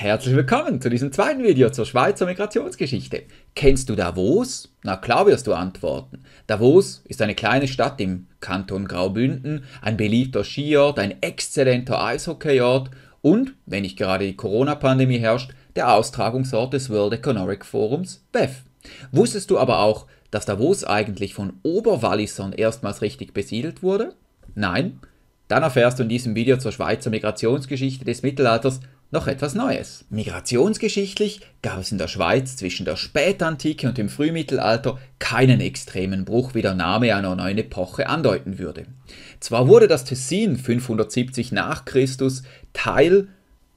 Herzlich willkommen zu diesem zweiten Video zur Schweizer Migrationsgeschichte. Kennst du Davos? Na klar wirst du antworten. Davos ist eine kleine Stadt im Kanton Graubünden, ein beliebter Skiort, ein exzellenter Eishockeyort und, wenn nicht gerade die Corona-Pandemie herrscht, der Austragungsort des World Economic Forums BEF. Wusstest du aber auch, dass Davos eigentlich von Oberwallisern erstmals richtig besiedelt wurde? Nein? Dann erfährst du in diesem Video zur Schweizer Migrationsgeschichte des Mittelalters, noch etwas Neues. Migrationsgeschichtlich gab es in der Schweiz zwischen der Spätantike und dem Frühmittelalter keinen extremen Bruch, wie der Name einer neuen Epoche andeuten würde. Zwar wurde das Tessin 570 nach Christus Teil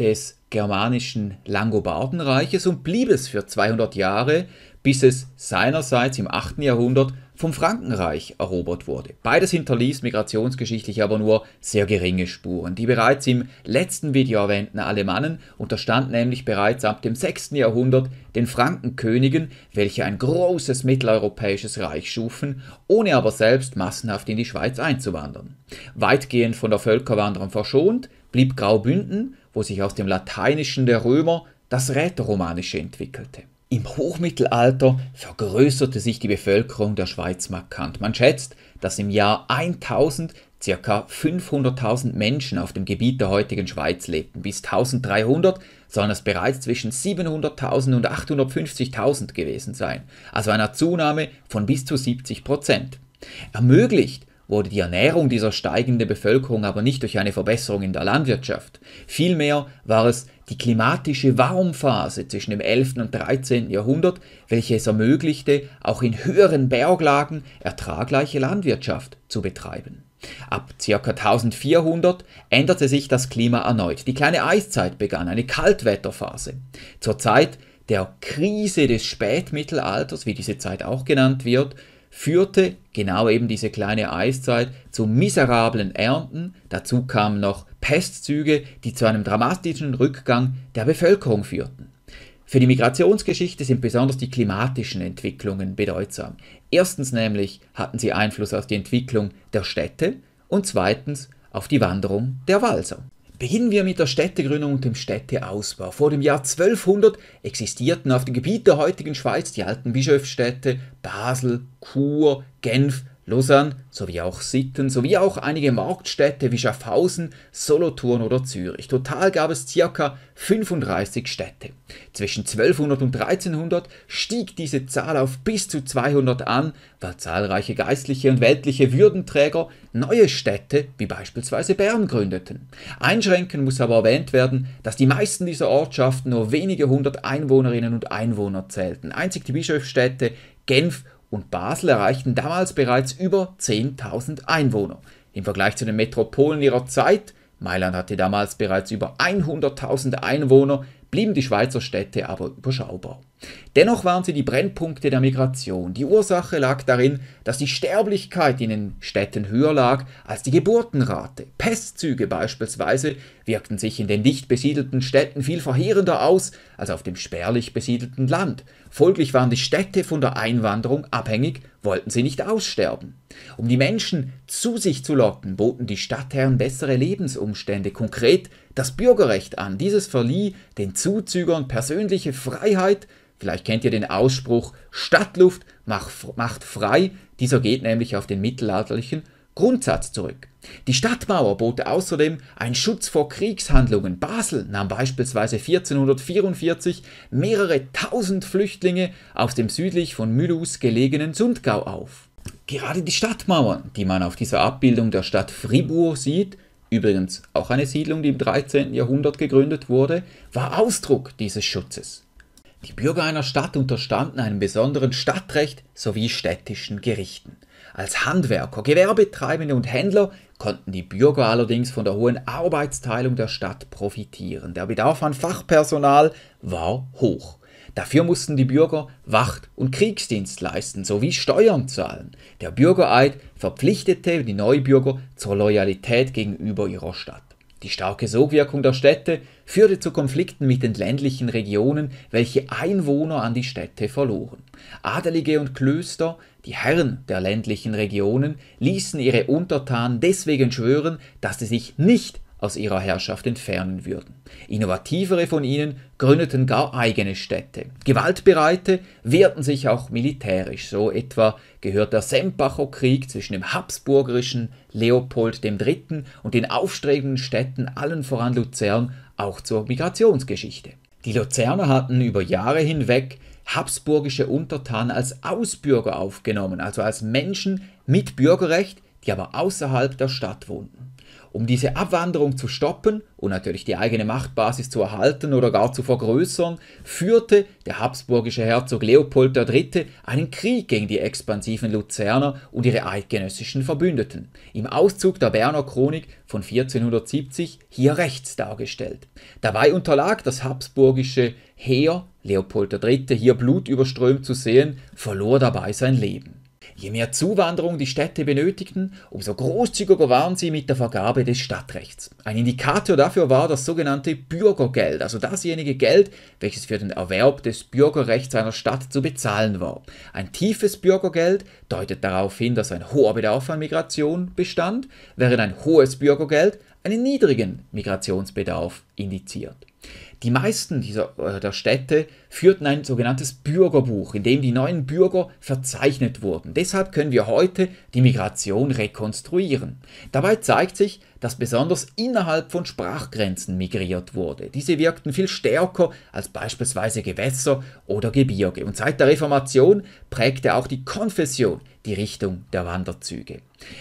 des germanischen Langobardenreiches und blieb es für 200 Jahre, bis es seinerseits im 8. Jahrhundert vom Frankenreich erobert wurde. Beides hinterließ migrationsgeschichtlich aber nur sehr geringe Spuren. Die bereits im letzten Video erwähnten Alemannen unterstanden nämlich bereits ab dem 6. Jahrhundert den Frankenkönigen, welche ein großes mitteleuropäisches Reich schufen, ohne aber selbst massenhaft in die Schweiz einzuwandern. Weitgehend von der Völkerwanderung verschont, blieb Graubünden, wo sich aus dem Lateinischen der Römer das Rätoromanische entwickelte. Im Hochmittelalter vergrößerte sich die Bevölkerung der Schweiz markant. Man schätzt, dass im Jahr 1000 ca. 500.000 Menschen auf dem Gebiet der heutigen Schweiz lebten. Bis 1300 sollen es bereits zwischen 700.000 und 850.000 gewesen sein, also einer Zunahme von bis zu 70 Prozent. Ermöglicht wurde die Ernährung dieser steigenden Bevölkerung aber nicht durch eine Verbesserung in der Landwirtschaft. Vielmehr war es die klimatische Warmphase zwischen dem 11. und 13. Jahrhundert, welche es ermöglichte, auch in höheren Berglagen ertragreiche Landwirtschaft zu betreiben. Ab ca. 1400 änderte sich das Klima erneut. Die kleine Eiszeit begann, eine Kaltwetterphase. Zur Zeit der Krise des Spätmittelalters, wie diese Zeit auch genannt wird, führte genau eben diese kleine Eiszeit zu miserablen Ernten. Dazu kamen noch Pestzüge, die zu einem dramatischen Rückgang der Bevölkerung führten. Für die Migrationsgeschichte sind besonders die klimatischen Entwicklungen bedeutsam. Erstens nämlich hatten sie Einfluss auf die Entwicklung der Städte und zweitens auf die Wanderung der Walser. Beginnen wir mit der Städtegründung und dem Städteausbau. Vor dem Jahr 1200 existierten auf dem Gebiet der heutigen Schweiz die alten Bischöfsstädte Basel, Chur, Genf Lausanne sowie auch Sitten sowie auch einige Marktstädte wie Schaffhausen, Solothurn oder Zürich. Total gab es ca. 35 Städte. Zwischen 1200 und 1300 stieg diese Zahl auf bis zu 200 an, weil zahlreiche geistliche und weltliche Würdenträger neue Städte wie beispielsweise Bern gründeten. Einschränken muss aber erwähnt werden, dass die meisten dieser Ortschaften nur wenige hundert Einwohnerinnen und Einwohner zählten. Einzig die Bischofsstädte Genf und Basel erreichten damals bereits über 10.000 Einwohner. Im Vergleich zu den Metropolen ihrer Zeit, Mailand hatte damals bereits über 100.000 Einwohner, blieben die Schweizer Städte aber überschaubar. Dennoch waren sie die Brennpunkte der Migration. Die Ursache lag darin, dass die Sterblichkeit in den Städten höher lag als die Geburtenrate. Pestzüge beispielsweise wirkten sich in den dicht besiedelten Städten viel verheerender aus als auf dem spärlich besiedelten Land. Folglich waren die Städte von der Einwanderung abhängig, wollten sie nicht aussterben. Um die Menschen zu sich zu locken, boten die Stadtherren bessere Lebensumstände, konkret das Bürgerrecht an. Dieses verlieh den Zuzügern persönliche Freiheit. Vielleicht kennt ihr den Ausspruch Stadtluft macht frei. Dieser geht nämlich auf den mittelalterlichen Grundsatz zurück. Die Stadtmauer bot außerdem einen Schutz vor Kriegshandlungen. Basel nahm beispielsweise 1444 mehrere tausend Flüchtlinge aus dem südlich von Mülus gelegenen Sundgau auf. Gerade die Stadtmauern, die man auf dieser Abbildung der Stadt Fribourg sieht, übrigens auch eine Siedlung, die im 13. Jahrhundert gegründet wurde, war Ausdruck dieses Schutzes. Die Bürger einer Stadt unterstanden einem besonderen Stadtrecht sowie städtischen Gerichten. Als Handwerker, Gewerbetreibende und Händler konnten die Bürger allerdings von der hohen Arbeitsteilung der Stadt profitieren. Der Bedarf an Fachpersonal war hoch. Dafür mussten die Bürger Wacht- und Kriegsdienst leisten sowie Steuern zahlen. Der Bürgereid verpflichtete die Neubürger zur Loyalität gegenüber ihrer Stadt. Die starke Sogwirkung der Städte führte zu Konflikten mit den ländlichen Regionen, welche Einwohner an die Städte verloren. Adelige und Klöster, die Herren der ländlichen Regionen, ließen ihre Untertanen deswegen schwören, dass sie sich nicht aus ihrer Herrschaft entfernen würden. Innovativere von ihnen gründeten gar eigene Städte. Gewaltbereite wehrten sich auch militärisch. So etwa gehört der Sempacher Krieg zwischen dem habsburgischen Leopold III. und den aufstrebenden Städten allen voran Luzern auch zur Migrationsgeschichte. Die Luzerner hatten über Jahre hinweg habsburgische Untertanen als Ausbürger aufgenommen, also als Menschen mit Bürgerrecht, die aber außerhalb der Stadt wohnten. Um diese Abwanderung zu stoppen und natürlich die eigene Machtbasis zu erhalten oder gar zu vergrößern, führte der habsburgische Herzog Leopold III. einen Krieg gegen die expansiven Luzerner und ihre eidgenössischen Verbündeten. Im Auszug der Berner Chronik von 1470 hier rechts dargestellt. Dabei unterlag das habsburgische Heer Leopold III. hier blutüberströmt zu sehen, verlor dabei sein Leben. Je mehr Zuwanderung die Städte benötigten, umso großzügiger waren sie mit der Vergabe des Stadtrechts. Ein Indikator dafür war das sogenannte Bürgergeld, also dasjenige Geld, welches für den Erwerb des Bürgerrechts einer Stadt zu bezahlen war. Ein tiefes Bürgergeld deutet darauf hin, dass ein hoher Bedarf an Migration bestand, während ein hohes Bürgergeld einen niedrigen Migrationsbedarf indiziert. Die meisten dieser äh, der Städte führten ein sogenanntes Bürgerbuch, in dem die neuen Bürger verzeichnet wurden. Deshalb können wir heute die Migration rekonstruieren. Dabei zeigt sich, dass besonders innerhalb von Sprachgrenzen migriert wurde. Diese wirkten viel stärker als beispielsweise Gewässer oder Gebirge. Und seit der Reformation prägte auch die Konfession die Richtung der Wanderzüge.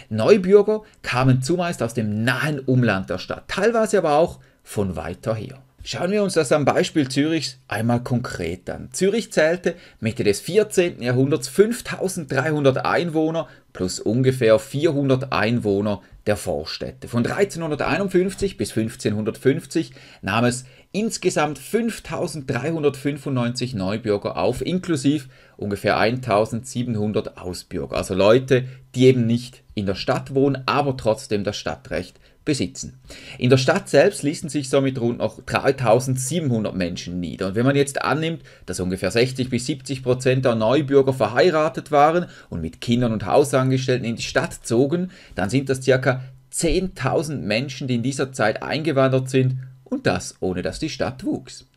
Neubürger kamen zumeist aus dem nahen Umland der Stadt, teilweise aber auch von weiter her. Schauen wir uns das am Beispiel Zürichs einmal konkret an. Zürich zählte Mitte des 14. Jahrhunderts 5300 Einwohner plus ungefähr 400 Einwohner der Vorstädte. Von 1351 bis 1550 nahm es insgesamt 5395 Neubürger auf, inklusive ungefähr 1700 Ausbürger, also Leute, die eben nicht in der Stadt wohnen, aber trotzdem das Stadtrecht besitzen. In der Stadt selbst ließen sich somit rund noch 3700 Menschen nieder. Und wenn man jetzt annimmt, dass ungefähr 60 bis 70 Prozent der Neubürger verheiratet waren und mit Kindern und Hausangestellten in die Stadt zogen, dann sind das ca. 10.000 Menschen, die in dieser Zeit eingewandert sind und das ohne dass die Stadt wuchs.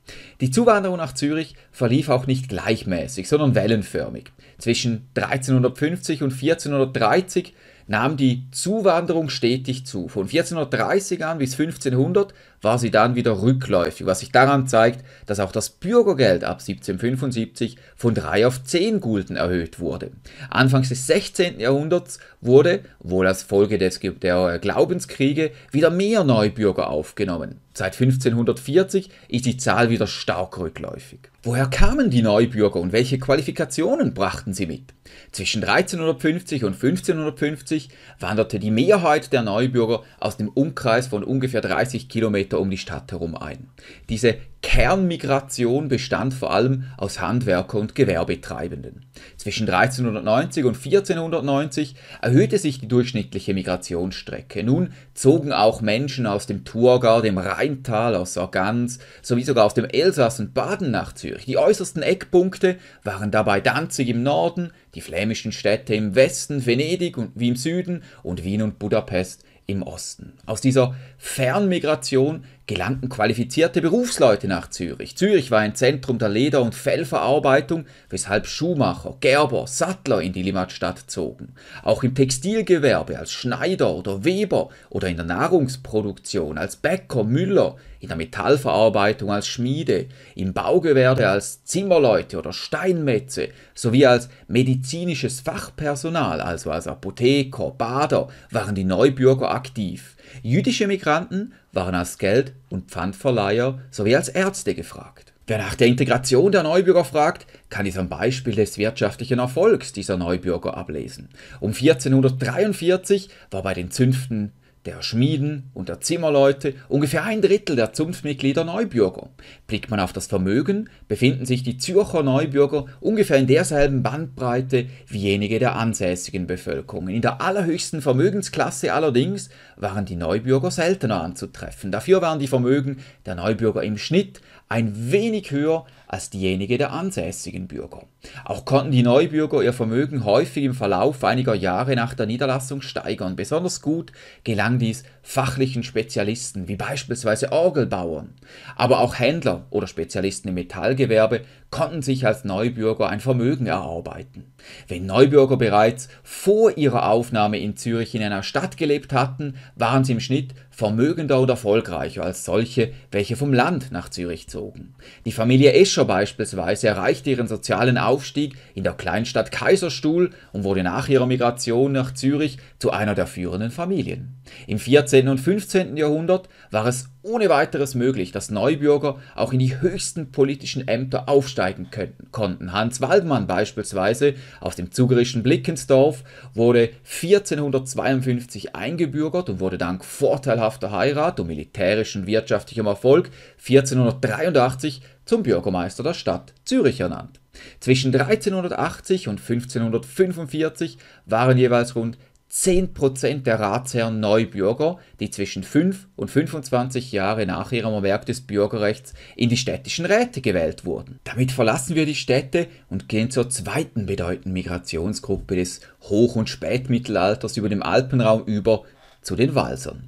Die Zuwanderung nach Zürich verlief auch nicht gleichmäßig, sondern wellenförmig. Zwischen 1350 und 1430 nahm die Zuwanderung stetig zu. Von 1430 an bis 1500 war sie dann wieder rückläufig, was sich daran zeigt, dass auch das Bürgergeld ab 1775 von 3 auf 10 Gulden erhöht wurde. Anfangs des 16. Jahrhunderts wurde, wohl als Folge des, der äh, Glaubenskriege, wieder mehr Neubürger aufgenommen. Seit 1540 ist die Zahl wieder stark rückläufig. Woher kamen die Neubürger und welche Qualifikationen brachten sie mit? Zwischen 1350 und 1550 wanderte die Mehrheit der Neubürger aus dem Umkreis von ungefähr 30 Kilometern Kilometer um die Stadt herum ein. Diese Kernmigration bestand vor allem aus Handwerker und Gewerbetreibenden. Zwischen 1390 und 1490 erhöhte sich die durchschnittliche Migrationsstrecke. Nun zogen auch Menschen aus dem Thurgau, dem Rheintal, aus Sargans sowie sogar aus dem Elsass und Baden nach Zürich. Die äußersten Eckpunkte waren dabei Danzig im Norden, die flämischen Städte im Westen, Venedig und wie im Süden und Wien und Budapest im Osten. Aus dieser Fernmigration gelangten qualifizierte Berufsleute nach Zürich. Zürich war ein Zentrum der Leder- und Fellverarbeitung, weshalb Schuhmacher, Gerber, Sattler in die Limmatstadt zogen. Auch im Textilgewerbe als Schneider oder Weber oder in der Nahrungsproduktion als Bäcker, Müller, in der Metallverarbeitung als Schmiede, im Baugewerbe als Zimmerleute oder Steinmetze sowie als medizinisches Fachpersonal, also als Apotheker, Bader, waren die Neubürger aktiv. Jüdische Migranten waren als Geld- und Pfandverleiher sowie als Ärzte gefragt. Wer nach der Integration der Neubürger fragt, kann dies am Beispiel des wirtschaftlichen Erfolgs dieser Neubürger ablesen. Um 1443 war bei den Zünften der Schmieden und der Zimmerleute, ungefähr ein Drittel der Zunftmitglieder Neubürger. Blickt man auf das Vermögen, befinden sich die Zürcher Neubürger ungefähr in derselben Bandbreite wie jenige der ansässigen Bevölkerung. In der allerhöchsten Vermögensklasse allerdings waren die Neubürger seltener anzutreffen. Dafür waren die Vermögen der Neubürger im Schnitt ein wenig höher als diejenige der ansässigen Bürger. Auch konnten die Neubürger ihr Vermögen häufig im Verlauf einiger Jahre nach der Niederlassung steigern. Besonders gut gelang dies fachlichen Spezialisten wie beispielsweise Orgelbauern. Aber auch Händler oder Spezialisten im Metallgewerbe konnten sich als Neubürger ein Vermögen erarbeiten. Wenn Neubürger bereits vor ihrer Aufnahme in Zürich in einer Stadt gelebt hatten, waren sie im Schnitt vermögender und erfolgreicher als solche, welche vom Land nach Zürich zogen. Die Familie Escher beispielsweise erreichte ihren sozialen Aufstieg in der Kleinstadt Kaiserstuhl und wurde nach ihrer Migration nach Zürich zu einer der führenden Familien. Im 14. und 15. Jahrhundert war es ohne weiteres möglich, dass Neubürger auch in die höchsten politischen Ämter aufsteigen könnten, konnten. Hans Waldmann beispielsweise aus dem zugerischen Blickensdorf wurde 1452 eingebürgert und wurde dank vorteilhafter zweifelhafter Heirat um militärischen wirtschaftlichem Erfolg 1483 zum Bürgermeister der Stadt Zürich ernannt. Zwischen 1380 und 1545 waren jeweils rund 10% der Ratsherren Neubürger, die zwischen 5 und 25 Jahre nach ihrem Erwerb des Bürgerrechts in die städtischen Räte gewählt wurden. Damit verlassen wir die Städte und gehen zur zweiten bedeutenden Migrationsgruppe des Hoch- und Spätmittelalters über dem Alpenraum über, zu den Walsern.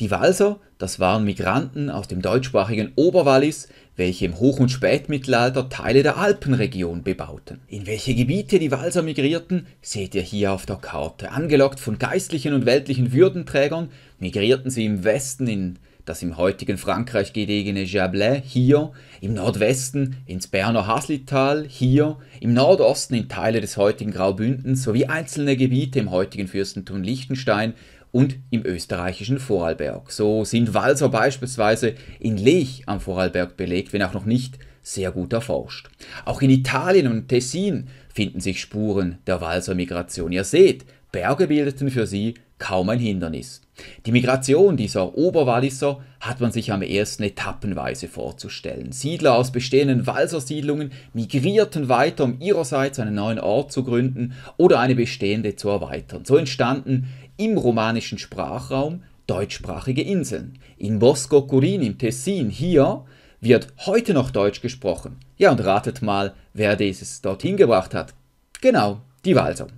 Die Walser, das waren Migranten aus dem deutschsprachigen Oberwallis, welche im Hoch- und Spätmittelalter Teile der Alpenregion bebauten. In welche Gebiete die Walser migrierten, seht ihr hier auf der Karte. Angelockt von geistlichen und weltlichen Würdenträgern migrierten sie im Westen in das im heutigen Frankreich gelegene Jablais hier, im Nordwesten ins Berner Haslital hier, im Nordosten in Teile des heutigen Graubündens sowie einzelne Gebiete im heutigen Fürstentum Liechtenstein und im österreichischen Vorarlberg. So sind Walser beispielsweise in Lech am Vorarlberg belegt, wenn auch noch nicht sehr gut erforscht. Auch in Italien und Tessin finden sich Spuren der Walser Migration. Ihr seht, Berge bildeten für sie kaum ein Hindernis. Die Migration dieser Oberwalliser hat man sich am ersten etappenweise vorzustellen. Siedler aus bestehenden Walsersiedlungen migrierten weiter, um ihrerseits einen neuen Ort zu gründen oder eine bestehende zu erweitern. So entstanden im romanischen Sprachraum deutschsprachige Inseln. In Bosco Curin im Tessin hier wird heute noch Deutsch gesprochen. Ja, und ratet mal, wer dieses dorthin gebracht hat. Genau, die Walser.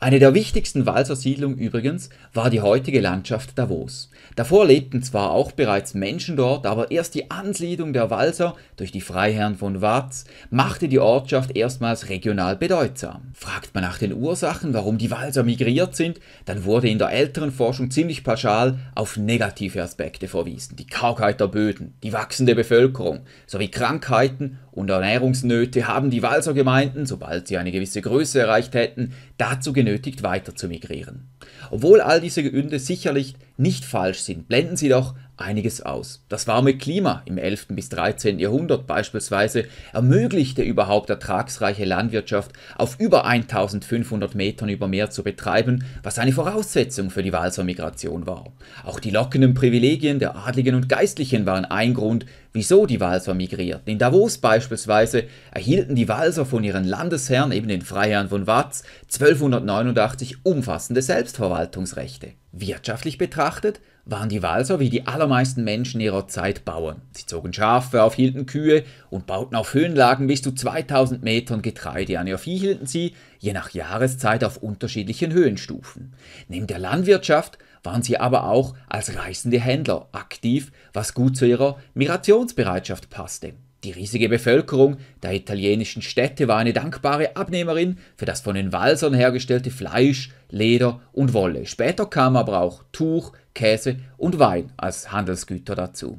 Eine der wichtigsten Walser Siedlungen übrigens war die heutige Landschaft Davos. Davor lebten zwar auch bereits Menschen dort, aber erst die Ansiedlung der Walser durch die Freiherren von Watz machte die Ortschaft erstmals regional bedeutsam. Fragt man nach den Ursachen, warum die Walser migriert sind, dann wurde in der älteren Forschung ziemlich pauschal auf negative Aspekte verwiesen. Die Kaugheit der Böden, die wachsende Bevölkerung sowie Krankheiten und Ernährungsnöte haben die Walser Gemeinden, sobald sie eine gewisse Größe erreicht hätten, dazu genötigt, weiter zu migrieren. Obwohl all diese Gründe sicherlich nicht falsch sind, blenden sie doch einiges aus. Das warme Klima im 11. bis 13. Jahrhundert beispielsweise ermöglichte überhaupt ertragsreiche Landwirtschaft auf über 1500 Metern über Meer zu betreiben, was eine Voraussetzung für die Walser Migration war. Auch die lockenden Privilegien der Adligen und Geistlichen waren ein Grund, wieso die Walser migrierten. In Davos beispielsweise erhielten die Walser von ihren Landesherren, eben den Freiherren von Watz, 1289 umfassende Selbstverwaltungsrechte. Wirtschaftlich betrachtet waren die Walser wie die allermeisten Menschen ihrer Zeit Bauern. Sie zogen Schafe auf, hielten Kühe und bauten auf Höhenlagen bis zu 2000 Metern Getreide an. Ihr Vieh hielten sie, je nach Jahreszeit, auf unterschiedlichen Höhenstufen. Neben der Landwirtschaft waren sie aber auch als reisende Händler aktiv, was gut zu ihrer Migrationsbereitschaft passte. Die riesige Bevölkerung der italienischen Städte war eine dankbare Abnehmerin für das von den Walsern hergestellte Fleisch, Leder und Wolle. Später kamen aber auch Tuch, Käse und Wein als Handelsgüter dazu.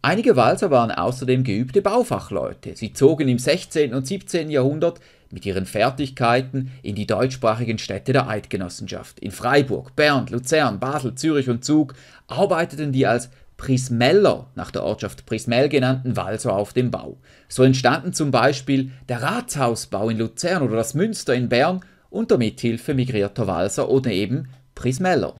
Einige Walser waren außerdem geübte Baufachleute. Sie zogen im 16. und 17. Jahrhundert mit ihren Fertigkeiten in die deutschsprachigen Städte der Eidgenossenschaft. In Freiburg, Bern, Luzern, Basel, Zürich und Zug arbeiteten die als Prismeller, nach der Ortschaft Prismell genannten Walser auf dem Bau. So entstanden zum Beispiel der Ratshausbau in Luzern oder das Münster in Bern unter Mithilfe migrierter Walser oder eben Prismeller.